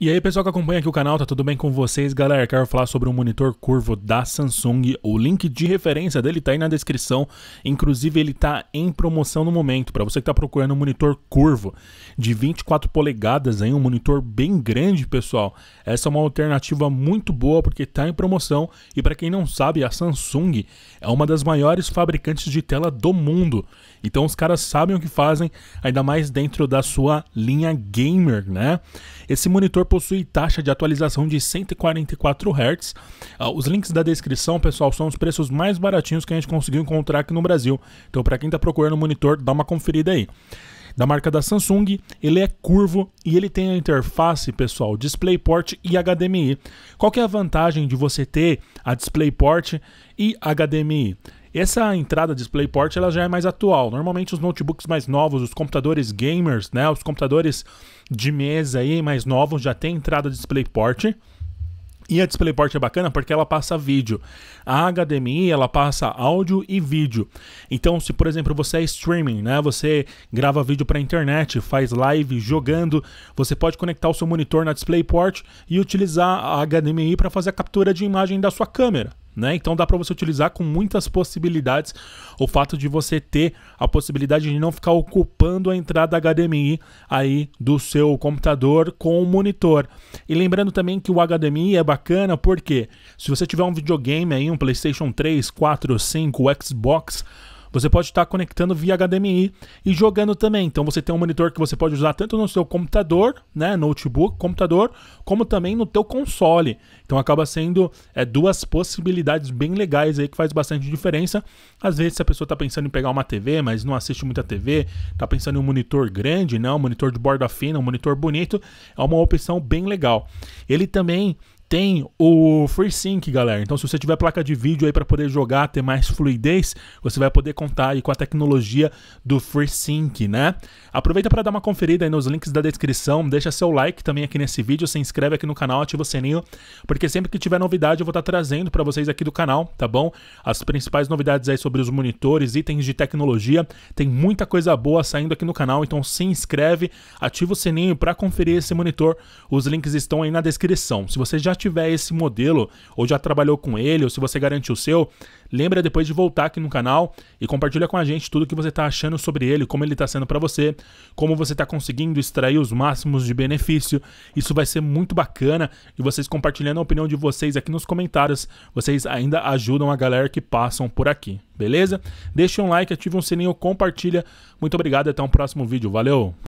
E aí, pessoal que acompanha aqui o canal, tá tudo bem com vocês? Galera, quero falar sobre um monitor curvo da Samsung. O link de referência dele tá aí na descrição. Inclusive, ele tá em promoção no momento. Para você que tá procurando um monitor curvo de 24 polegadas, hein? um monitor bem grande, pessoal. Essa é uma alternativa muito boa porque tá em promoção. E para quem não sabe, a Samsung é uma das maiores fabricantes de tela do mundo. Então, os caras sabem o que fazem, ainda mais dentro da sua linha gamer, né? Esse monitor possui taxa de atualização de 144 Hz. Ah, os links da descrição, pessoal, são os preços mais baratinhos que a gente conseguiu encontrar aqui no Brasil. Então, para quem está procurando o monitor, dá uma conferida aí da marca da Samsung. Ele é curvo e ele tem a interface, pessoal, DisplayPort e HDMI. Qual é a vantagem de você ter a DisplayPort e HDMI? essa entrada DisplayPort ela já é mais atual. Normalmente os notebooks mais novos, os computadores gamers, né, os computadores de mesa aí mais novos já tem entrada DisplayPort. E a DisplayPort é bacana porque ela passa vídeo. A HDMI, ela passa áudio e vídeo. Então, se por exemplo, você é streaming, né, você grava vídeo para internet, faz live jogando, você pode conectar o seu monitor na DisplayPort e utilizar a HDMI para fazer a captura de imagem da sua câmera né? Então dá para você utilizar com muitas possibilidades o fato de você ter a possibilidade de não ficar ocupando a entrada HDMI aí do seu computador com o monitor. E lembrando também que o HDMI é bacana porque se você tiver um videogame aí, um PlayStation 3, 4, 5, Xbox, você pode estar conectando via HDMI e jogando também. Então você tem um monitor que você pode usar tanto no seu computador, né, notebook, computador, como também no teu console. Então acaba sendo é, duas possibilidades bem legais aí que faz bastante diferença. Às vezes se a pessoa está pensando em pegar uma TV, mas não assiste muita TV, está pensando em um monitor grande, né, um monitor de borda fina, um monitor bonito, é uma opção bem legal. Ele também tem o FreeSync, galera. Então, se você tiver placa de vídeo aí para poder jogar, ter mais fluidez, você vai poder contar aí com a tecnologia do FreeSync, né? Aproveita para dar uma conferida aí nos links da descrição, deixa seu like também aqui nesse vídeo, se inscreve aqui no canal, ativa o sininho, porque sempre que tiver novidade eu vou estar tá trazendo para vocês aqui do canal, tá bom? As principais novidades aí sobre os monitores, itens de tecnologia, tem muita coisa boa saindo aqui no canal, então se inscreve, ativa o sininho para conferir esse monitor. Os links estão aí na descrição. Se você já tiver esse modelo, ou já trabalhou com ele, ou se você garante o seu, lembra depois de voltar aqui no canal e compartilha com a gente tudo que você está achando sobre ele, como ele está sendo para você, como você está conseguindo extrair os máximos de benefício. Isso vai ser muito bacana e vocês compartilhando a opinião de vocês aqui nos comentários, vocês ainda ajudam a galera que passam por aqui, beleza? Deixa um like, ativa um sininho, compartilha. Muito obrigado e até um próximo vídeo. Valeu!